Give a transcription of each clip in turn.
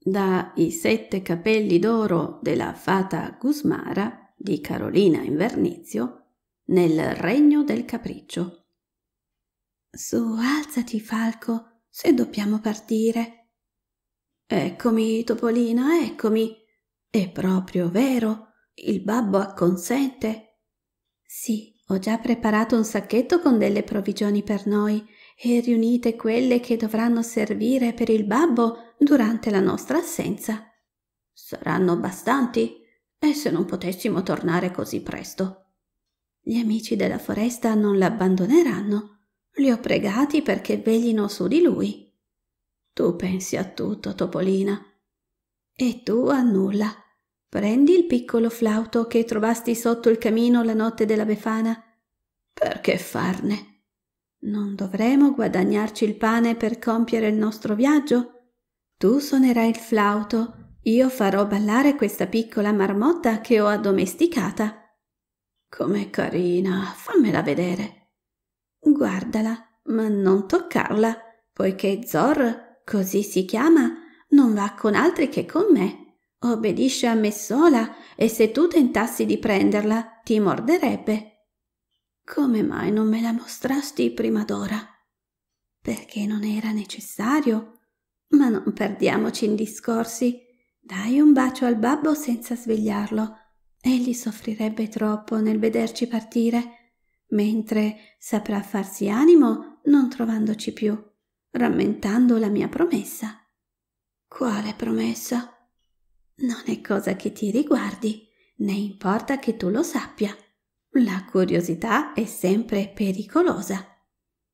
dai sette capelli d'oro della fata Gusmara di Carolina Invernizio nel regno del capriccio. Su, alzati, Falco, se dobbiamo partire. Eccomi, Topolina, eccomi. È proprio vero, il babbo acconsente. Sì, ho già preparato un sacchetto con delle provvigioni per noi e riunite quelle che dovranno servire per il babbo durante la nostra assenza. Saranno bastanti? E se non potessimo tornare così presto? Gli amici della foresta non l'abbandoneranno. Li ho pregati perché veglino su di lui. Tu pensi a tutto, Topolina. E tu a nulla. Prendi il piccolo flauto che trovasti sotto il camino la notte della Befana. Perché farne? Non dovremo guadagnarci il pane per compiere il nostro viaggio? Tu suonerai il flauto, io farò ballare questa piccola marmotta che ho addomesticata. Com'è carina, fammela vedere. Guardala, ma non toccarla, poiché Zor, così si chiama, non va con altri che con me. Obbedisce a me sola e se tu tentassi di prenderla ti morderebbe. Come mai non me la mostrasti prima d'ora? Perché non era necessario? Ma non perdiamoci in discorsi. Dai un bacio al babbo senza svegliarlo. Egli soffrirebbe troppo nel vederci partire, mentre saprà farsi animo non trovandoci più, rammentando la mia promessa. Quale promessa? Non è cosa che ti riguardi, né importa che tu lo sappia la curiosità è sempre pericolosa.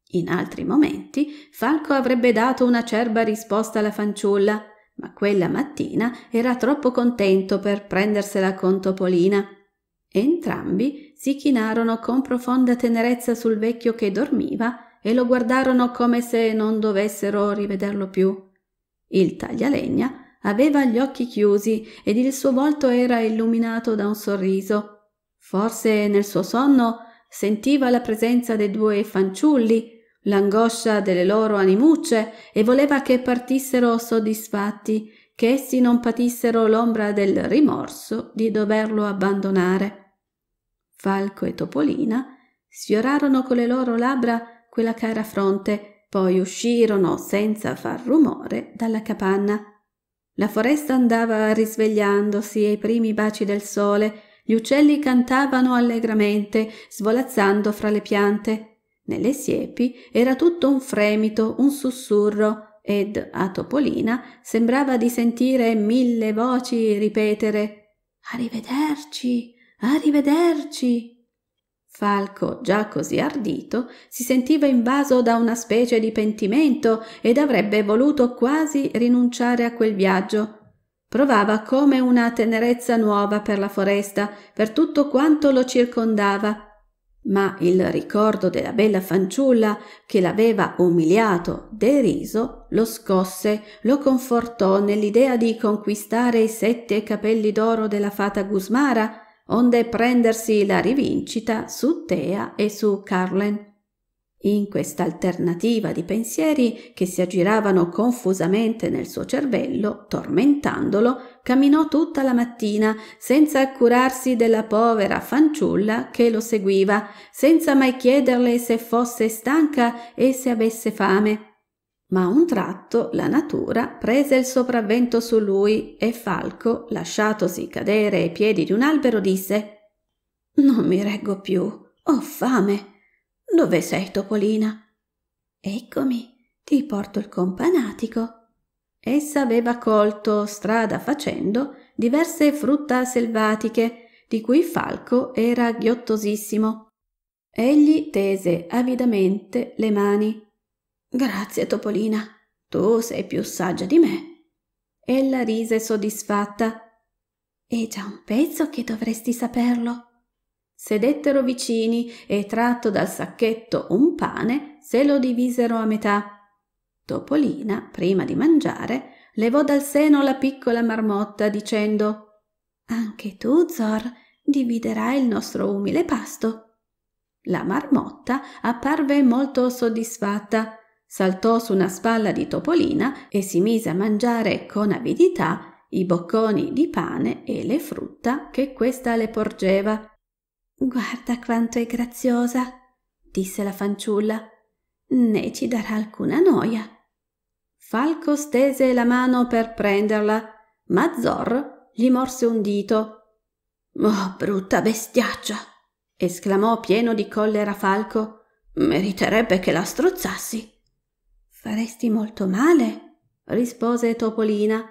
In altri momenti Falco avrebbe dato una acerba risposta alla fanciulla, ma quella mattina era troppo contento per prendersela con Topolina. Entrambi si chinarono con profonda tenerezza sul vecchio che dormiva e lo guardarono come se non dovessero rivederlo più. Il taglialegna aveva gli occhi chiusi ed il suo volto era illuminato da un sorriso Forse nel suo sonno sentiva la presenza dei due fanciulli, l'angoscia delle loro animucce e voleva che partissero soddisfatti, che essi non patissero l'ombra del rimorso di doverlo abbandonare. Falco e Topolina sfiorarono con le loro labbra quella cara fronte, poi uscirono senza far rumore dalla capanna. La foresta andava risvegliandosi ai primi baci del sole gli uccelli cantavano allegramente, svolazzando fra le piante. Nelle siepi era tutto un fremito, un sussurro, ed a Topolina sembrava di sentire mille voci ripetere Arrivederci, arrivederci. Falco, già così ardito, si sentiva invaso da una specie di pentimento ed avrebbe voluto quasi rinunciare a quel viaggio, Provava come una tenerezza nuova per la foresta, per tutto quanto lo circondava, ma il ricordo della bella fanciulla che l'aveva umiliato, deriso, lo scosse, lo confortò nell'idea di conquistare i sette capelli d'oro della fata Gusmara, onde prendersi la rivincita su Tea e su Carlen. In questa alternativa di pensieri che si aggiravano confusamente nel suo cervello, tormentandolo, camminò tutta la mattina, senza accurarsi della povera fanciulla che lo seguiva, senza mai chiederle se fosse stanca e se avesse fame. Ma a un tratto la natura prese il sopravvento su lui e Falco, lasciatosi cadere ai piedi di un albero, disse Non mi reggo più, ho fame. Dove sei, Topolina? Eccomi, ti porto il companatico. Essa aveva colto, strada facendo, diverse frutta selvatiche, di cui Falco era ghiottosissimo. Egli tese avidamente le mani. Grazie, Topolina, tu sei più saggia di me. Ella rise soddisfatta. È già un pezzo che dovresti saperlo sedettero vicini e tratto dal sacchetto un pane se lo divisero a metà. Topolina, prima di mangiare, levò dal seno la piccola marmotta dicendo Anche tu, Zor, dividerai il nostro umile pasto. La marmotta apparve molto soddisfatta, saltò su una spalla di Topolina e si mise a mangiare con avidità i bocconi di pane e le frutta che questa le porgeva. Guarda quanto è graziosa, disse la fanciulla, né ci darà alcuna noia. Falco stese la mano per prenderla, ma Zor gli morse un dito. Oh, brutta bestiaccia! esclamò pieno di collera Falco. Meriterebbe che la strozzassi. Faresti molto male, rispose Topolina,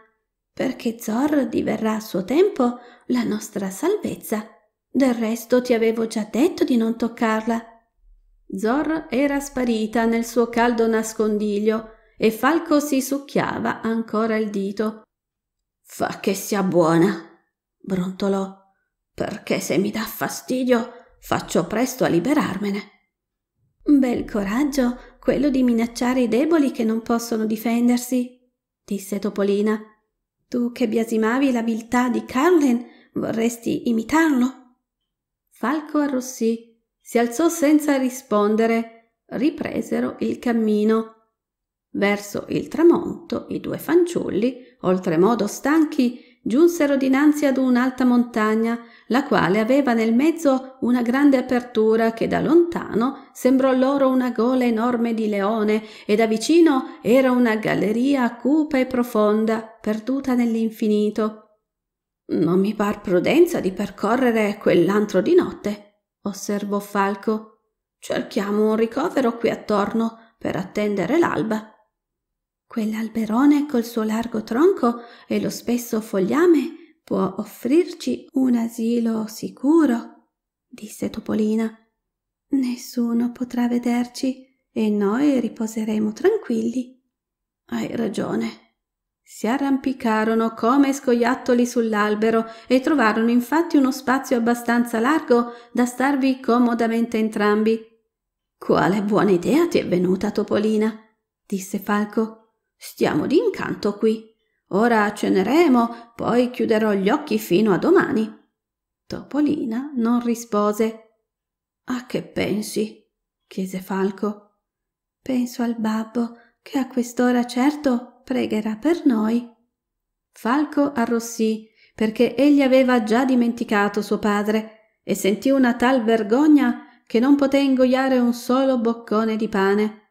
perché Zor diverrà a suo tempo la nostra salvezza. Del resto ti avevo già detto di non toccarla. Zor era sparita nel suo caldo nascondiglio e Falco si succhiava ancora il dito. Fa che sia buona, brontolò, perché se mi dà fastidio faccio presto a liberarmene. Bel coraggio quello di minacciare i deboli che non possono difendersi, disse Topolina. Tu che biasimavi la viltà di Carlen, vorresti imitarlo? Falco arrossì, si alzò senza rispondere, ripresero il cammino. Verso il tramonto i due fanciulli, oltremodo stanchi, giunsero dinanzi ad un'alta montagna, la quale aveva nel mezzo una grande apertura che da lontano sembrò loro una gola enorme di leone e da vicino era una galleria cupa e profonda, perduta nell'infinito. Non mi par prudenza di percorrere quell'antro di notte, osservò Falco. Cerchiamo un ricovero qui attorno per attendere l'alba. Quell'alberone col suo largo tronco e lo spesso fogliame può offrirci un asilo sicuro, disse Topolina. Nessuno potrà vederci e noi riposeremo tranquilli. Hai ragione, si arrampicarono come scoiattoli sull'albero e trovarono infatti uno spazio abbastanza largo da starvi comodamente entrambi. Quale buona idea ti è venuta, Topolina, disse Falco. Stiamo d'incanto qui. Ora ceneremo, poi chiuderò gli occhi fino a domani. Topolina non rispose. A che pensi? chiese Falco. Penso al babbo, che a quest'ora certo pregherà per noi. Falco arrossì perché egli aveva già dimenticato suo padre e sentì una tal vergogna che non poté ingoiare un solo boccone di pane.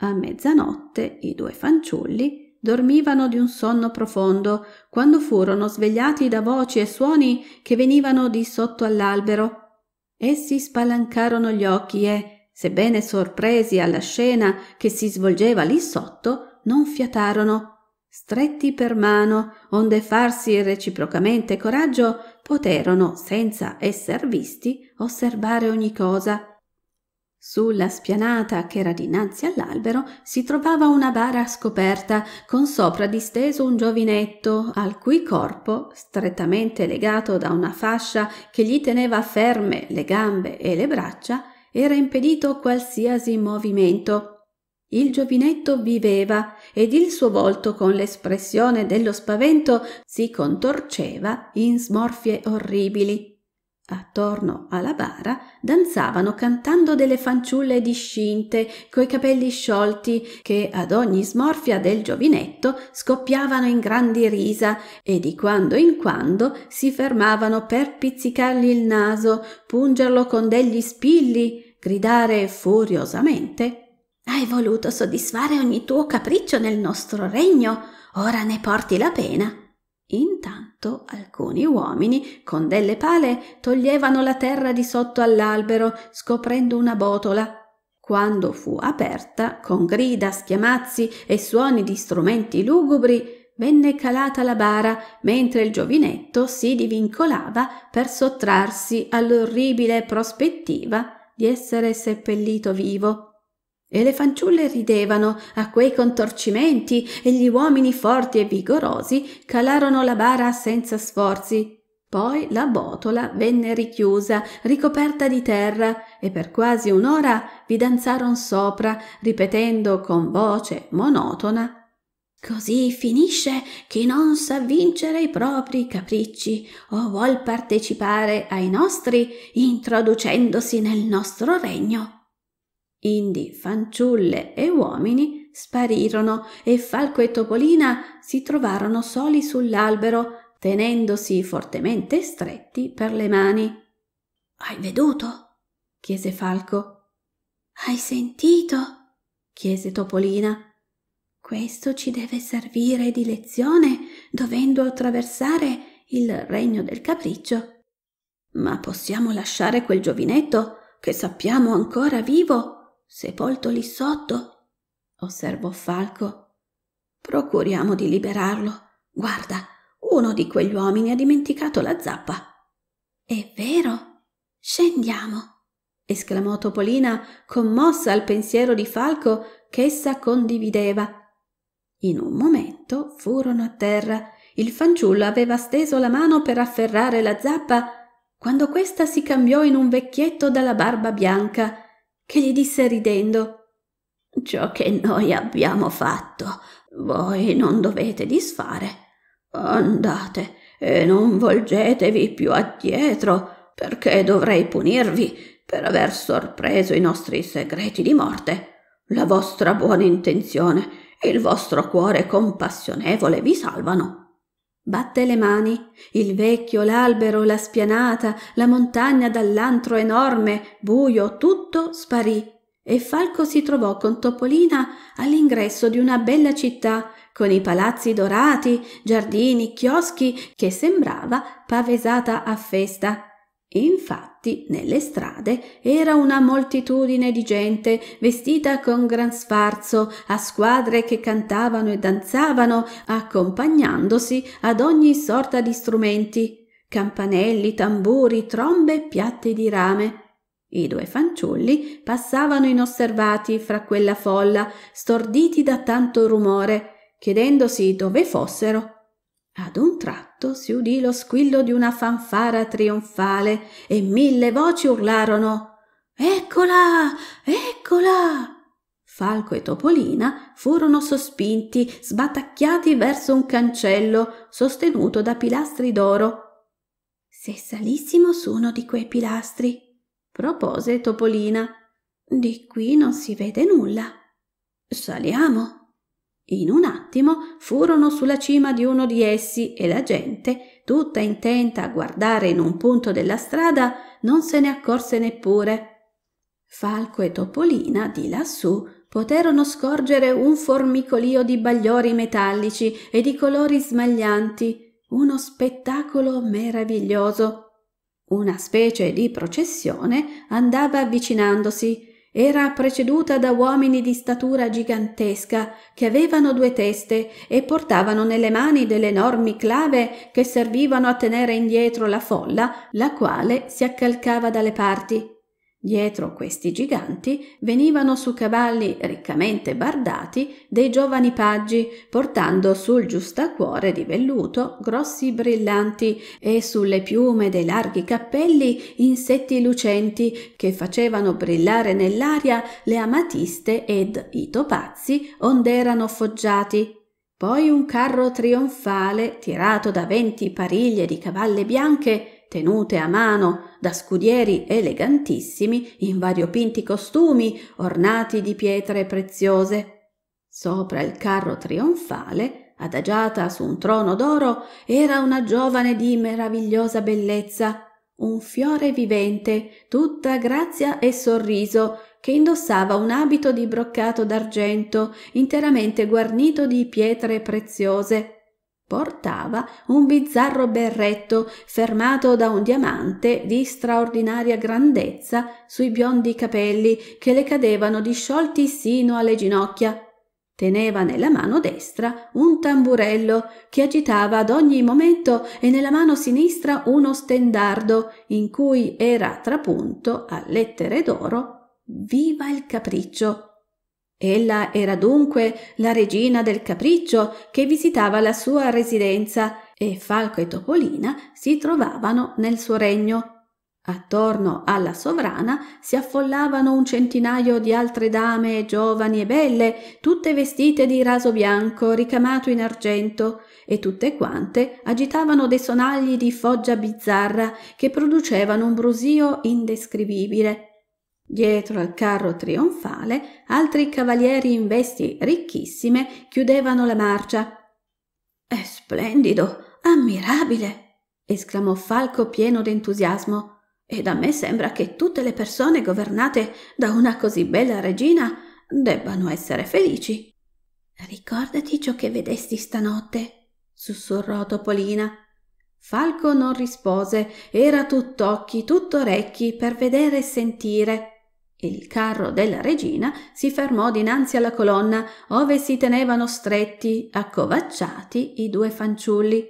A mezzanotte i due fanciulli dormivano di un sonno profondo quando furono svegliati da voci e suoni che venivano di sotto all'albero. Essi spalancarono gli occhi e, sebbene sorpresi alla scena che si svolgeva lì sotto, non fiatarono. Stretti per mano, onde farsi reciprocamente coraggio, poterono, senza esser visti, osservare ogni cosa. Sulla spianata che era dinanzi all'albero si trovava una bara scoperta, con sopra disteso un giovinetto, al cui corpo, strettamente legato da una fascia che gli teneva ferme le gambe e le braccia, era impedito qualsiasi movimento. Il giovinetto viveva ed il suo volto con l'espressione dello spavento si contorceva in smorfie orribili. Attorno alla bara danzavano cantando delle fanciulle discinte coi capelli sciolti che ad ogni smorfia del giovinetto scoppiavano in grandi risa e di quando in quando si fermavano per pizzicargli il naso, pungerlo con degli spilli, gridare furiosamente hai voluto soddisfare ogni tuo capriccio nel nostro regno, ora ne porti la pena. Intanto alcuni uomini con delle pale toglievano la terra di sotto all'albero, scoprendo una botola. Quando fu aperta, con grida, schiamazzi e suoni di strumenti lugubri, venne calata la bara mentre il giovinetto si divincolava per sottrarsi all'orribile prospettiva di essere seppellito vivo. E le fanciulle ridevano a quei contorcimenti e gli uomini forti e vigorosi calarono la bara senza sforzi. Poi la botola venne richiusa, ricoperta di terra, e per quasi un'ora vi danzaron sopra, ripetendo con voce monotona Così finisce chi non sa vincere i propri capricci o vuol partecipare ai nostri introducendosi nel nostro regno. Indi, fanciulle e uomini sparirono e Falco e Topolina si trovarono soli sull'albero, tenendosi fortemente stretti per le mani. Hai veduto? chiese Falco. Hai sentito? chiese Topolina. Questo ci deve servire di lezione, dovendo attraversare il regno del capriccio. Ma possiamo lasciare quel giovinetto che sappiamo ancora vivo sepolto lì sotto? osservò Falco. Procuriamo di liberarlo. Guarda, uno di quegli uomini ha dimenticato la zappa. È vero? Scendiamo! esclamò Topolina, commossa al pensiero di Falco che essa condivideva. In un momento furono a terra. Il fanciullo aveva steso la mano per afferrare la zappa quando questa si cambiò in un vecchietto dalla barba bianca che gli disse ridendo Ciò che noi abbiamo fatto, voi non dovete disfare. Andate e non volgetevi più addietro, perché dovrei punirvi per aver sorpreso i nostri segreti di morte. La vostra buona intenzione, e il vostro cuore compassionevole vi salvano. Batte le mani, il vecchio, l'albero, la spianata, la montagna dall'antro enorme, buio, tutto sparì e Falco si trovò con Topolina all'ingresso di una bella città, con i palazzi dorati, giardini, chioschi, che sembrava pavesata a festa. Infatti, Infatti, nelle strade era una moltitudine di gente vestita con gran sfarzo, a squadre che cantavano e danzavano, accompagnandosi ad ogni sorta di strumenti campanelli, tamburi, trombe, piatti di rame. I due fanciulli passavano inosservati fra quella folla, storditi da tanto rumore, chiedendosi dove fossero ad un tratto si udì lo squillo di una fanfara trionfale e mille voci urlarono Eccola! Eccola! Falco e Topolina furono sospinti, sbatacchiati verso un cancello sostenuto da pilastri d'oro. Se salissimo su uno di quei pilastri, propose Topolina, di qui non si vede nulla. Saliamo. In un attimo furono sulla cima di uno di essi e la gente, tutta intenta a guardare in un punto della strada, non se ne accorse neppure. Falco e Topolina, di lassù, poterono scorgere un formicolio di bagliori metallici e di colori smaglianti, uno spettacolo meraviglioso. Una specie di processione andava avvicinandosi era preceduta da uomini di statura gigantesca che avevano due teste e portavano nelle mani delle enormi clave che servivano a tenere indietro la folla, la quale si accalcava dalle parti Dietro questi giganti venivano su cavalli riccamente bardati dei giovani paggi, portando sul giustacuore di velluto grossi brillanti e sulle piume dei larghi cappelli insetti lucenti che facevano brillare nell'aria le amatiste ed i topazzi ond'erano foggiati poi un carro trionfale tirato da venti pariglie di cavalle bianche tenute a mano da scudieri elegantissimi in variopinti costumi ornati di pietre preziose. Sopra il carro trionfale, adagiata su un trono d'oro, era una giovane di meravigliosa bellezza, un fiore vivente, tutta grazia e sorriso, che indossava un abito di broccato d'argento interamente guarnito di pietre preziose Portava un bizzarro berretto fermato da un diamante di straordinaria grandezza sui biondi capelli che le cadevano disciolti sino alle ginocchia. Teneva nella mano destra un tamburello che agitava ad ogni momento e nella mano sinistra uno stendardo in cui era trapunto a lettere d'oro Viva il capriccio! Ella era dunque la regina del capriccio che visitava la sua residenza e Falco e Topolina si trovavano nel suo regno. Attorno alla sovrana si affollavano un centinaio di altre dame giovani e belle, tutte vestite di raso bianco ricamato in argento, e tutte quante agitavano dei sonagli di foggia bizzarra che producevano un brusio indescrivibile. Dietro al carro trionfale altri cavalieri in vesti ricchissime chiudevano la marcia. È splendido, ammirabile! esclamò Falco pieno d'entusiasmo. Ed a me sembra che tutte le persone governate da una così bella regina debbano essere felici. Ricordati ciò che vedesti stanotte, sussurrò Topolina. Falco non rispose, era tutt'occhi, tutto orecchi per vedere e sentire. Il carro della regina si fermò dinanzi alla colonna, ove si tenevano stretti, accovacciati, i due fanciulli.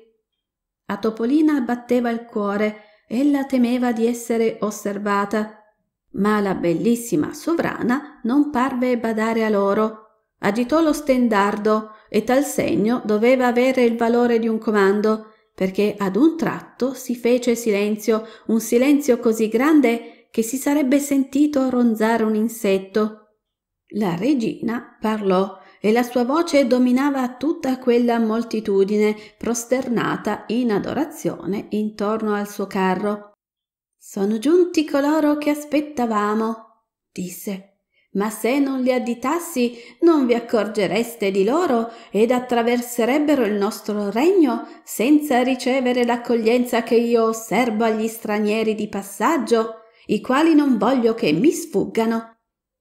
A Topolina batteva il cuore, ella temeva di essere osservata, ma la bellissima sovrana non parve badare a loro. Agitò lo stendardo e tal segno doveva avere il valore di un comando, perché ad un tratto si fece silenzio, un silenzio così grande che si sarebbe sentito ronzare un insetto. La regina parlò e la sua voce dominava tutta quella moltitudine prosternata in adorazione intorno al suo carro. Sono giunti coloro che aspettavamo, disse. Ma se non li additassi, non vi accorgereste di loro ed attraverserebbero il nostro regno senza ricevere l'accoglienza che io osservo agli stranieri di passaggio i quali non voglio che mi sfuggano.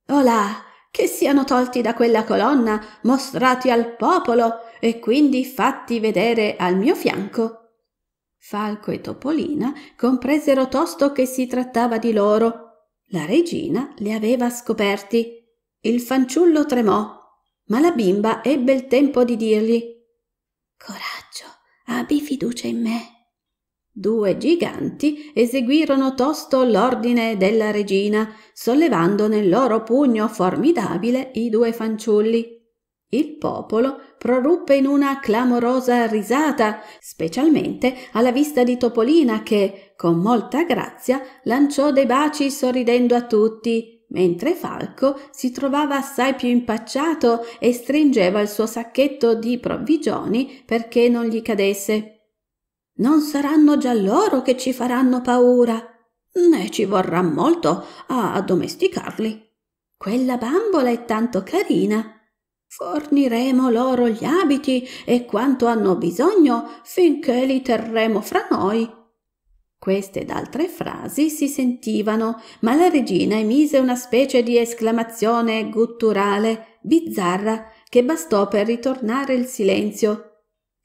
Olà, che siano tolti da quella colonna, mostrati al popolo e quindi fatti vedere al mio fianco. Falco e Topolina compresero tosto che si trattava di loro. La regina li aveva scoperti. Il fanciullo tremò, ma la bimba ebbe il tempo di dirgli Coraggio, abbi fiducia in me. Due giganti eseguirono tosto l'ordine della regina, sollevando nel loro pugno formidabile i due fanciulli. Il popolo proruppe in una clamorosa risata, specialmente alla vista di Topolina che, con molta grazia, lanciò dei baci sorridendo a tutti, mentre Falco si trovava assai più impacciato e stringeva il suo sacchetto di provvigioni perché non gli cadesse. Non saranno già loro che ci faranno paura, né ci vorrà molto a addomesticarli. Quella bambola è tanto carina. Forniremo loro gli abiti e quanto hanno bisogno finché li terremo fra noi. Queste ed altre frasi si sentivano, ma la regina emise una specie di esclamazione gutturale, bizzarra, che bastò per ritornare il silenzio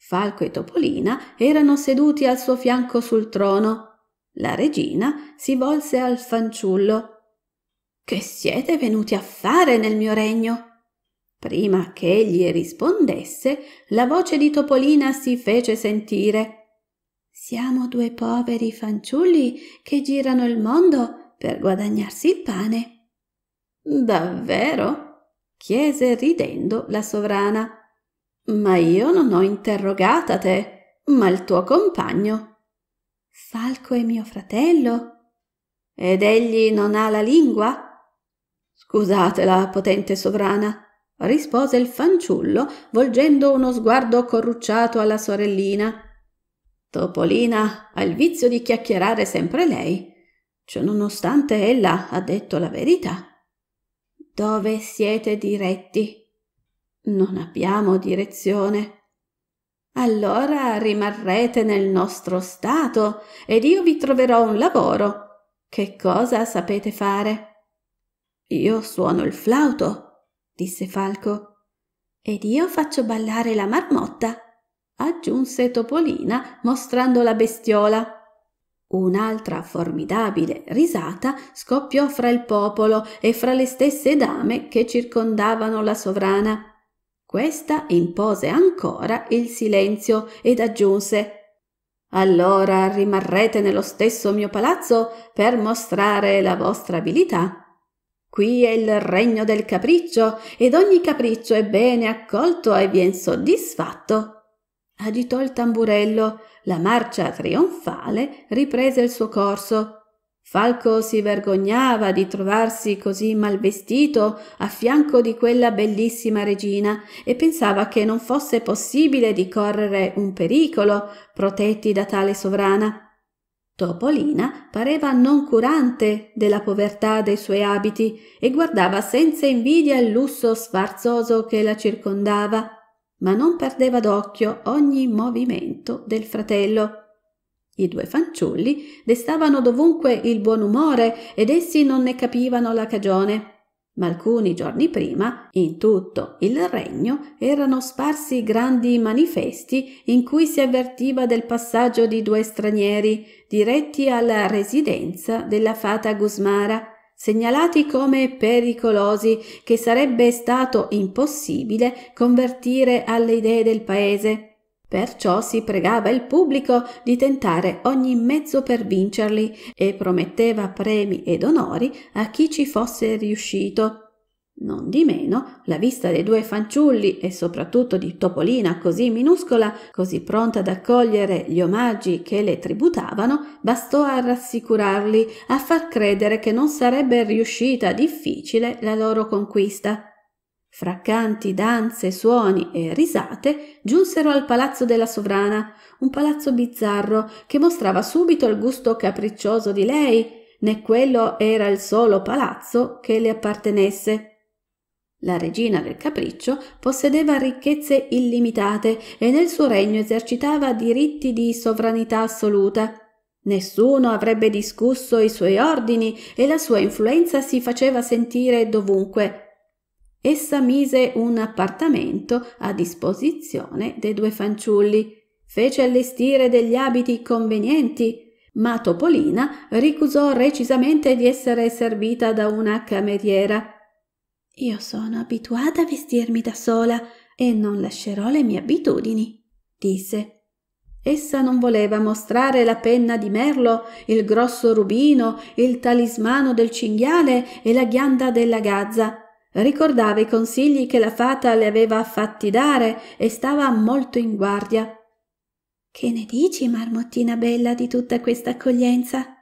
Falco e Topolina erano seduti al suo fianco sul trono. La regina si volse al fanciullo. Che siete venuti a fare nel mio regno? Prima che egli rispondesse, la voce di Topolina si fece sentire. Siamo due poveri fanciulli che girano il mondo per guadagnarsi il pane. Davvero? chiese ridendo la sovrana. Ma io non ho interrogata te, ma il tuo compagno. Falco è mio fratello. Ed egli non ha la lingua? Scusatela, potente sovrana, rispose il fanciullo, volgendo uno sguardo corrucciato alla sorellina. Topolina ha il vizio di chiacchierare sempre lei, ciononostante ella ha detto la verità. Dove siete diretti? Non abbiamo direzione. Allora rimarrete nel nostro stato ed io vi troverò un lavoro. Che cosa sapete fare? Io suono il flauto, disse Falco. Ed io faccio ballare la marmotta, aggiunse Topolina mostrando la bestiola. Un'altra formidabile risata scoppiò fra il popolo e fra le stesse dame che circondavano la sovrana. Questa impose ancora il silenzio ed aggiunse Allora rimarrete nello stesso mio palazzo per mostrare la vostra abilità. Qui è il regno del capriccio ed ogni capriccio è bene accolto e vien soddisfatto. Agitò il tamburello, la marcia trionfale riprese il suo corso Falco si vergognava di trovarsi così mal vestito a fianco di quella bellissima regina e pensava che non fosse possibile di correre un pericolo protetti da tale sovrana. Topolina pareva non curante della povertà dei suoi abiti e guardava senza invidia il lusso sfarzoso che la circondava, ma non perdeva d'occhio ogni movimento del fratello. I due fanciulli destavano dovunque il buon umore ed essi non ne capivano la cagione. Ma alcuni giorni prima, in tutto il regno, erano sparsi grandi manifesti in cui si avvertiva del passaggio di due stranieri diretti alla residenza della fata Gusmara, segnalati come pericolosi che sarebbe stato impossibile convertire alle idee del paese Perciò si pregava il pubblico di tentare ogni mezzo per vincerli e prometteva premi ed onori a chi ci fosse riuscito. Non di meno, la vista dei due fanciulli e soprattutto di Topolina così minuscola, così pronta ad accogliere gli omaggi che le tributavano, bastò a rassicurarli, a far credere che non sarebbe riuscita difficile la loro conquista. Fra canti, danze, suoni e risate giunsero al palazzo della sovrana, un palazzo bizzarro che mostrava subito il gusto capriccioso di lei, né quello era il solo palazzo che le appartenesse. La regina del capriccio possedeva ricchezze illimitate e nel suo regno esercitava diritti di sovranità assoluta. Nessuno avrebbe discusso i suoi ordini e la sua influenza si faceva sentire dovunque, Essa mise un appartamento a disposizione dei due fanciulli, fece allestire degli abiti convenienti, ma Topolina ricusò recisamente di essere servita da una cameriera. Io sono abituata a vestirmi da sola e non lascerò le mie abitudini, disse. Essa non voleva mostrare la penna di merlo, il grosso rubino, il talismano del cinghiale e la ghianda della gazza. Ricordava i consigli che la fata le aveva fatti dare e stava molto in guardia. Che ne dici, marmottina bella, di tutta questa accoglienza?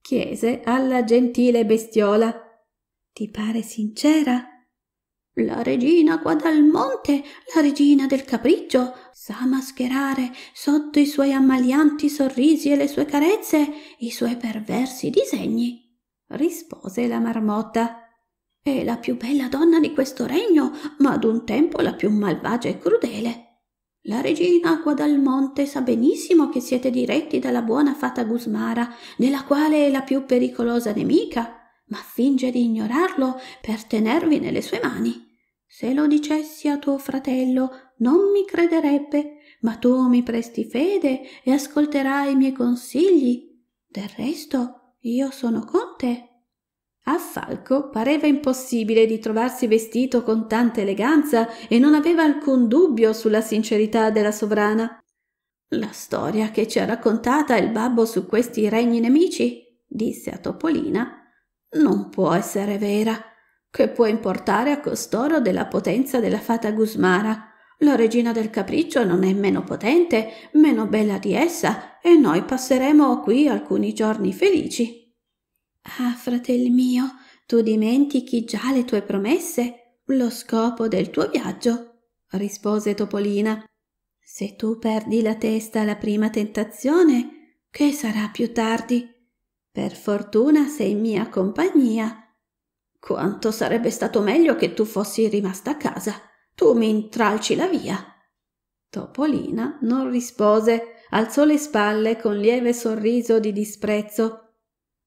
chiese alla gentile bestiola. Ti pare sincera? La regina Guadalmonte, la regina del capriccio, sa mascherare sotto i suoi ammalianti sorrisi e le sue carezze i suoi perversi disegni, rispose la marmotta. È la più bella donna di questo regno, ma ad un tempo la più malvagia e crudele. La regina Guadalmonte sa benissimo che siete diretti dalla buona fata Gusmara, nella quale è la più pericolosa nemica, ma finge di ignorarlo per tenervi nelle sue mani. Se lo dicessi a tuo fratello, non mi crederebbe, ma tu mi presti fede e ascolterai i miei consigli. Del resto, io sono con te. A Falco pareva impossibile di trovarsi vestito con tanta eleganza e non aveva alcun dubbio sulla sincerità della sovrana. La storia che ci ha raccontata il babbo su questi regni nemici, disse a Topolina, non può essere vera. Che può importare a costoro della potenza della fata Gusmara? La regina del capriccio non è meno potente, meno bella di essa, e noi passeremo qui alcuni giorni felici. Ah, fratel mio, tu dimentichi già le tue promesse, lo scopo del tuo viaggio, rispose Topolina. Se tu perdi la testa alla prima tentazione, che sarà più tardi? Per fortuna sei in mia compagnia. Quanto sarebbe stato meglio che tu fossi rimasta a casa. Tu mi intralci la via. Topolina non rispose, alzò le spalle con lieve sorriso di disprezzo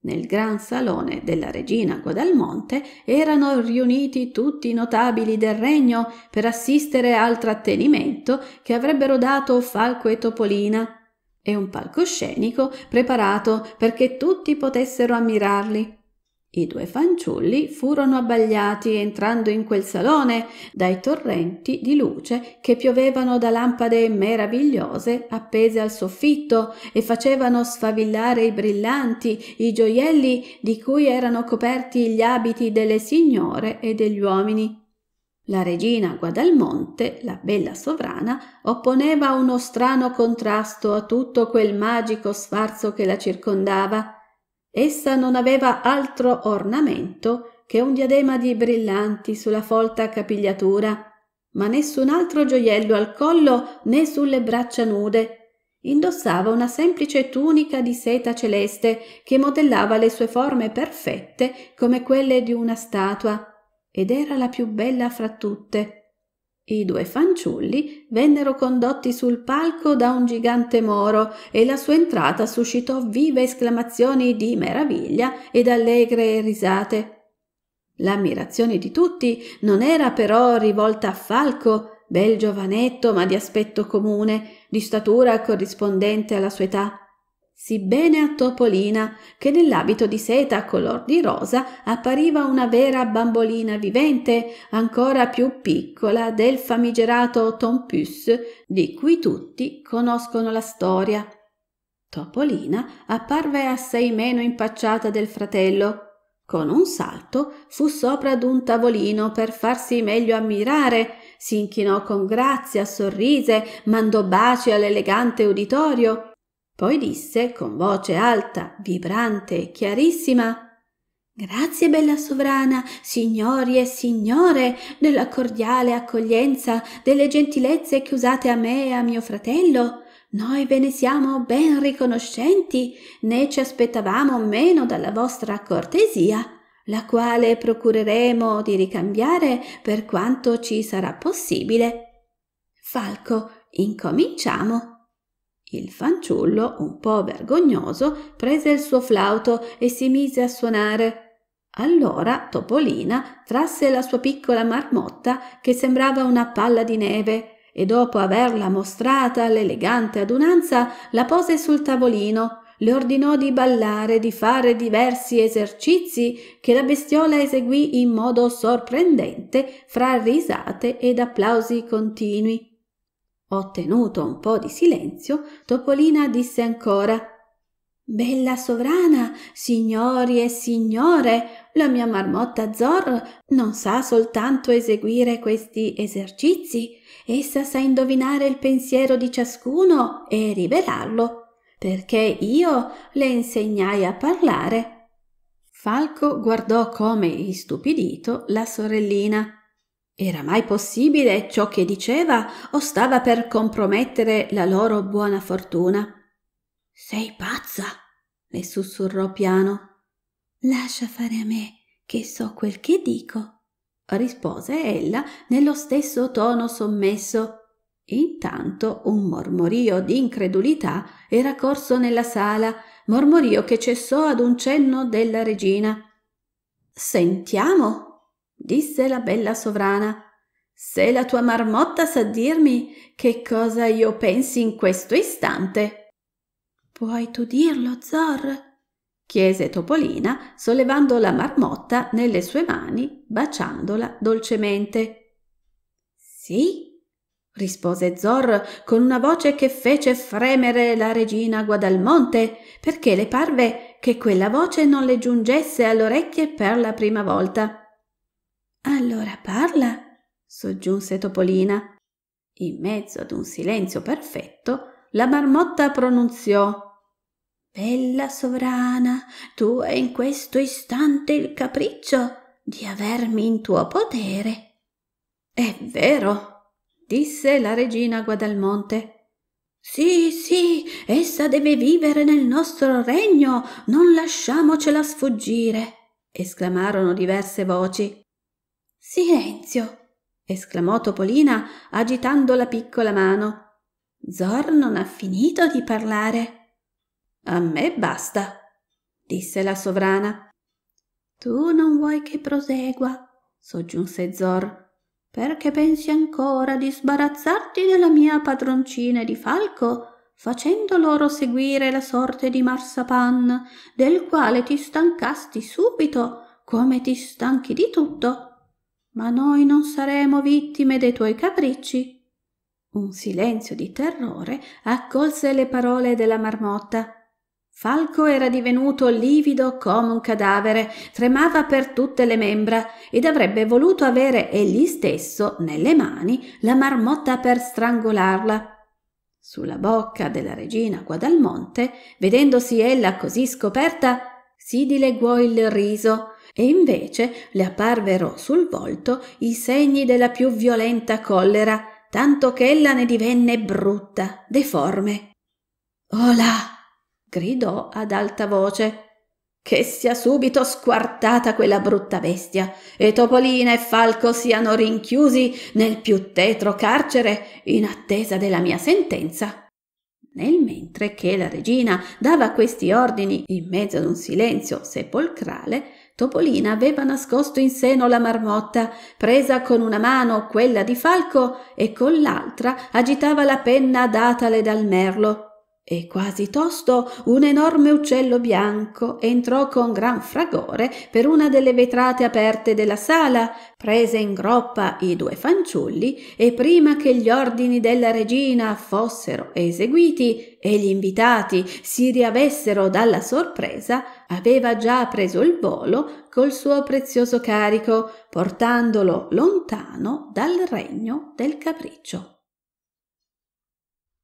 nel gran salone della regina Guadalmonte erano riuniti tutti i notabili del regno per assistere al trattenimento che avrebbero dato Falco e Topolina e un palcoscenico preparato perché tutti potessero ammirarli. I due fanciulli furono abbagliati entrando in quel salone dai torrenti di luce che piovevano da lampade meravigliose appese al soffitto e facevano sfavillare i brillanti, i gioielli di cui erano coperti gli abiti delle signore e degli uomini. La regina Guadalmonte, la bella sovrana, opponeva uno strano contrasto a tutto quel magico sfarzo che la circondava Essa non aveva altro ornamento che un diadema di brillanti sulla folta capigliatura, ma nessun altro gioiello al collo né sulle braccia nude. Indossava una semplice tunica di seta celeste che modellava le sue forme perfette come quelle di una statua, ed era la più bella fra tutte i due fanciulli vennero condotti sul palco da un gigante moro e la sua entrata suscitò vive esclamazioni di meraviglia ed allegre risate. L'ammirazione di tutti non era però rivolta a Falco, bel giovanetto ma di aspetto comune, di statura corrispondente alla sua età, sì bene a Topolina, che nell'abito di seta color di rosa appariva una vera bambolina vivente, ancora più piccola del famigerato Tompus, di cui tutti conoscono la storia. Topolina apparve assai meno impacciata del fratello. Con un salto fu sopra d'un tavolino per farsi meglio ammirare, s'inchinò con grazia, sorrise, mandò baci all'elegante uditorio poi disse con voce alta, vibrante e chiarissima Grazie bella sovrana, signori e signore, della cordiale accoglienza, delle gentilezze che usate a me e a mio fratello. Noi ve ne siamo ben riconoscenti, né ci aspettavamo meno dalla vostra cortesia, la quale procureremo di ricambiare per quanto ci sarà possibile. Falco, incominciamo. Il fanciullo, un po vergognoso, prese il suo flauto e si mise a suonare. Allora Topolina trasse la sua piccola marmotta che sembrava una palla di neve e dopo averla mostrata all'elegante adunanza la pose sul tavolino, le ordinò di ballare, di fare diversi esercizi che la bestiola eseguì in modo sorprendente fra risate ed applausi continui. Ottenuto un po di silenzio, Topolina disse ancora Bella sovrana, signori e signore, la mia marmotta Zor non sa soltanto eseguire questi esercizi, essa sa indovinare il pensiero di ciascuno e rivelarlo, perché io le insegnai a parlare. Falco guardò come istupidito la sorellina. Era mai possibile ciò che diceva o stava per compromettere la loro buona fortuna? Sei pazza, le sussurrò piano. Lascia fare a me, che so quel che dico, rispose ella nello stesso tono sommesso. Intanto un mormorio di incredulità era corso nella sala, mormorio che cessò ad un cenno della regina. Sentiamo, disse la bella sovrana. Se la tua marmotta sa dirmi che cosa io pensi in questo istante. Puoi tu dirlo, Zor? chiese Topolina, sollevando la marmotta nelle sue mani, baciandola dolcemente. Sì, rispose Zor con una voce che fece fremere la regina Guadalmonte, perché le parve che quella voce non le giungesse alle orecchie per la prima volta. Allora parla, soggiunse Topolina. In mezzo ad un silenzio perfetto, la marmotta pronunziò Bella sovrana, tu hai in questo istante il capriccio di avermi in tuo potere. È vero, disse la regina Guadalmonte. Sì, sì, essa deve vivere nel nostro regno, non lasciamocela sfuggire, esclamarono diverse voci. Silenzio! esclamò Topolina agitando la piccola mano. Zor non ha finito di parlare. A me basta, disse la sovrana. Tu non vuoi che prosegua, soggiunse Zor, perché pensi ancora di sbarazzarti della mia padroncina di falco, facendo loro seguire la sorte di Marsapan, del quale ti stancasti subito, come ti stanchi di tutto ma noi non saremo vittime dei tuoi capricci. Un silenzio di terrore accolse le parole della marmotta. Falco era divenuto livido come un cadavere, tremava per tutte le membra ed avrebbe voluto avere egli stesso nelle mani la marmotta per strangolarla. Sulla bocca della regina Guadalmonte, vedendosi ella così scoperta, si dileguò il riso e invece le apparvero sul volto i segni della più violenta collera, tanto che ella ne divenne brutta, deforme. Olà! gridò ad alta voce. Che sia subito squartata quella brutta bestia, e Topolina e Falco siano rinchiusi nel più tetro carcere in attesa della mia sentenza. Nel mentre che la regina dava questi ordini in mezzo ad un silenzio sepolcrale, Topolina aveva nascosto in seno la marmotta, presa con una mano quella di Falco e con l'altra agitava la penna datale dal merlo. E quasi tosto un enorme uccello bianco entrò con gran fragore per una delle vetrate aperte della sala, prese in groppa i due fanciulli e prima che gli ordini della regina fossero eseguiti e gli invitati si riavessero dalla sorpresa, aveva già preso il volo col suo prezioso carico, portandolo lontano dal regno del capriccio.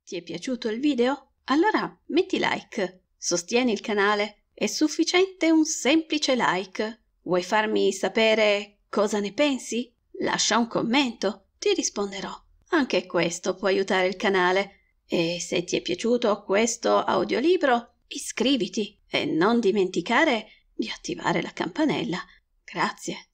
Ti è piaciuto il video? Allora metti like, sostieni il canale, è sufficiente un semplice like. Vuoi farmi sapere cosa ne pensi? Lascia un commento, ti risponderò. Anche questo può aiutare il canale. E se ti è piaciuto questo audiolibro, iscriviti e non dimenticare di attivare la campanella grazie